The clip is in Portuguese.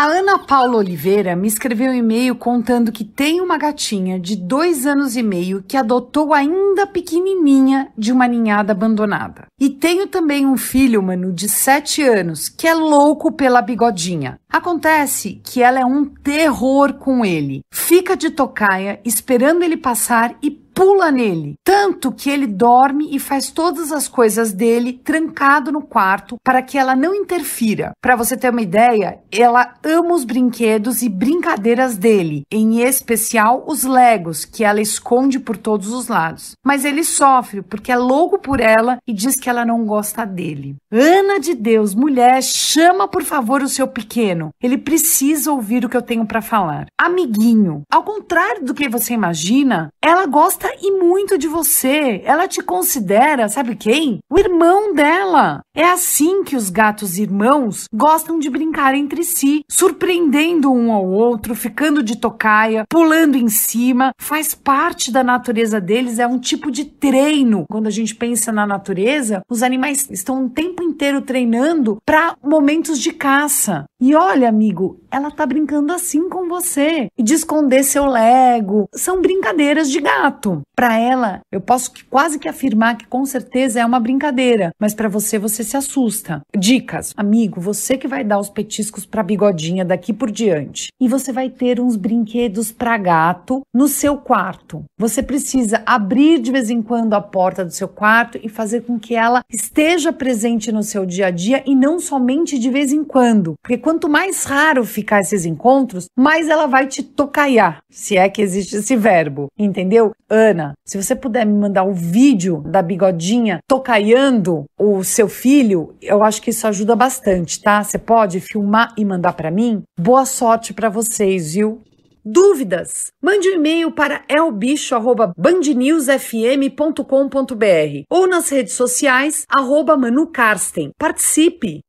A Ana Paula Oliveira me escreveu um e-mail contando que tem uma gatinha de dois anos e meio que adotou ainda pequenininha de uma ninhada abandonada. E tenho também um filho, mano, de sete anos, que é louco pela bigodinha. Acontece que ela é um terror com ele. Fica de tocaia esperando ele passar e pula nele, tanto que ele dorme e faz todas as coisas dele trancado no quarto para que ela não interfira. Para você ter uma ideia, ela ama os brinquedos e brincadeiras dele, em especial os Legos, que ela esconde por todos os lados. Mas ele sofre porque é louco por ela e diz que ela não gosta dele. Ana de Deus, mulher, chama por favor o seu pequeno. Ele precisa ouvir o que eu tenho para falar. Amiguinho, ao contrário do que você imagina, ela gosta e muito de você. Ela te considera, sabe quem? O irmão dela. É assim que os gatos irmãos gostam de brincar entre si, surpreendendo um ao outro, ficando de tocaia, pulando em cima. Faz parte da natureza deles, é um tipo de treino. Quando a gente pensa na natureza, os animais estão o um tempo inteiro treinando para momentos de caça. E olha, amigo, ela tá brincando assim com você, de esconder seu lego. São brincadeiras de gato. Para ela, eu posso quase que afirmar que com certeza é uma brincadeira, mas para você você se assusta. Dicas. Amigo, você que vai dar os petiscos para bigodinha daqui por diante. E você vai ter uns brinquedos para gato no seu quarto. Você precisa abrir de vez em quando a porta do seu quarto e fazer com que ela esteja presente no seu dia a dia e não somente de vez em quando. Porque quanto mais raro ficar esses encontros, mais ela vai te tocaiar, se é que existe esse verbo, entendeu? Ana, se você puder me mandar o um vídeo da bigodinha tocaiando o seu filho, filho, eu acho que isso ajuda bastante, tá? Você pode filmar e mandar para mim? Boa sorte para vocês, viu? Dúvidas? Mande um e-mail para elbicho@bandnewsfm.com.br ou nas redes sociais arroba Manu Participe!